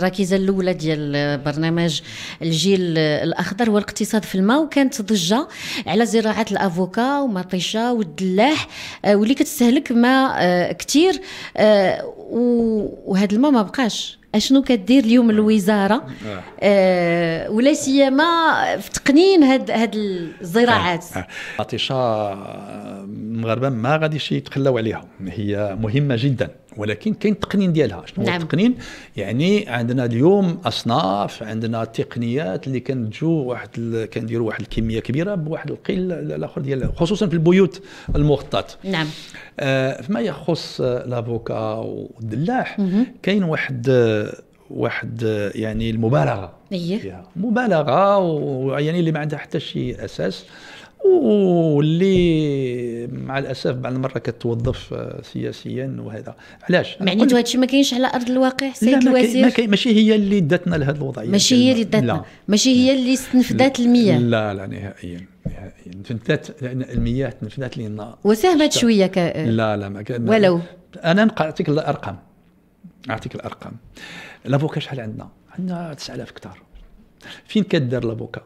الركيزة الأولى ديال برنامج الجيل الأخضر هو الاقتصاد في الماء وكانت ضجة على زراعة الأفوكا ومطيشة والدلاح آه، واللي كتستهلك ماء آه، كتير آه، وهذا الماء ما بقاش اشنو كدير اليوم الوزاره آه ولا سيما في تقنين هاد هاد الزراعات آه. المغاربه آه. آه، ما غاديش يتخلاو عليها هي مهمه جدا ولكن كاين التقنين ديالها شنو هو نعم. التقنين يعني عندنا اليوم اصناف عندنا تقنيات اللي كنتجو واحد ال... كنديروا واحد الكميه كبيره بواحد القيل الاخر ديال خصوصا في البيوت المغطاه نعم آه فيما يخص آه، لافوكا والدلاح كاين واحد واحد يعني المبالغه إيه. فيها مبالغه ويعني اللي ما عندها حتى شي اساس واللي مع الاسف بعض المرات كتوظف آه، سياسيا وهذا علاش معناتها هذا الشيء ما كاينش على ارض الواقع سيد لا الوزير ما كاين ماشي هي اللي داتنا لهذه الوضعيه ماشي هي اللي داتنا ماشي هي اللي استنفذت المياه لا لا نهائيا نهائيا تنفذت المياه تنفذت لنا وساهمت شويه ك... لا لا ما كان ولو انا نعطيك الارقام اعطيك الارقام لافوكا شحال عندنا عندنا 9000 كتار فين كدار لافوكا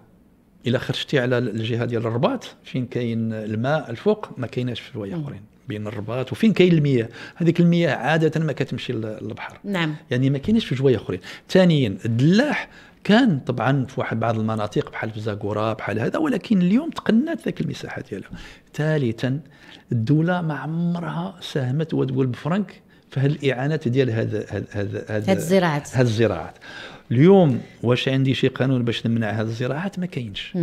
الا خرجتي على الجهه ديال الرباط فين كاين الماء الفوق ما كايناش في الوايا اخرين بين الرباط وفين كاين المياه هذيك المياه عاده ما كتمشي للبحر نعم يعني ما كاينش في جوايا اخرين ثانيا الدلاح كان طبعا في واحد بعض المناطق بحال في زاكورا بحال هذا ولكن اليوم تقنات ذاك المساحه ديالها ثالثا الدوله ما عمرها ساهمت وتقول بفرنك الاعانات ديال هذا هذا هذا الزراعات هذه الزراعات اليوم واش عندي شي قانون باش نمنع هذه الزراعات ما كاينش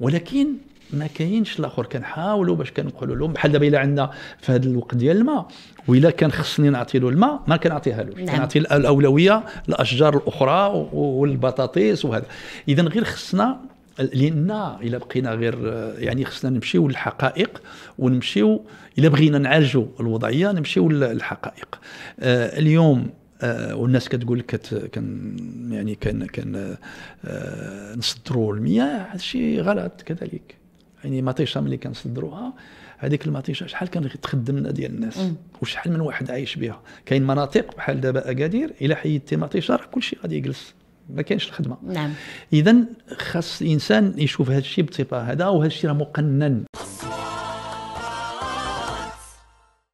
ولكن ما كاينش الاخر كنحاولوا باش كنقولوا لهم بحال دابا الا عندنا في هذا الوقت ديال الماء والا كان خصني نعطي له الماء ما كنعطيها لهش نعم. كنعطي الاولويه للاشجار الاخرى والبطاطيس وهذا اذا غير خصنا لان الا بقينا غير يعني خصنا نمشيو للحقائق ونمشيو الا بغينا نعالجوا الوضعيه نمشيو للحقائق آه اليوم آه والناس كتقول لك كان يعني كان كان آه نصدروا المياه هذا الشيء غلط كذلك يعني مطيشه ملي كنصدروها هذيك المطيشه شحال كان تخدمنا ديال الناس وشحال من واحد عايش بها كاين مناطق بحال دابا اكادير الا حيدتي مطيشه راه كلشي غادي يجلس ما كاينش الخدمه نعم اذا خاص الانسان يشوف هذا الشيء بطباع هذا وهذا الشيء راه مقنن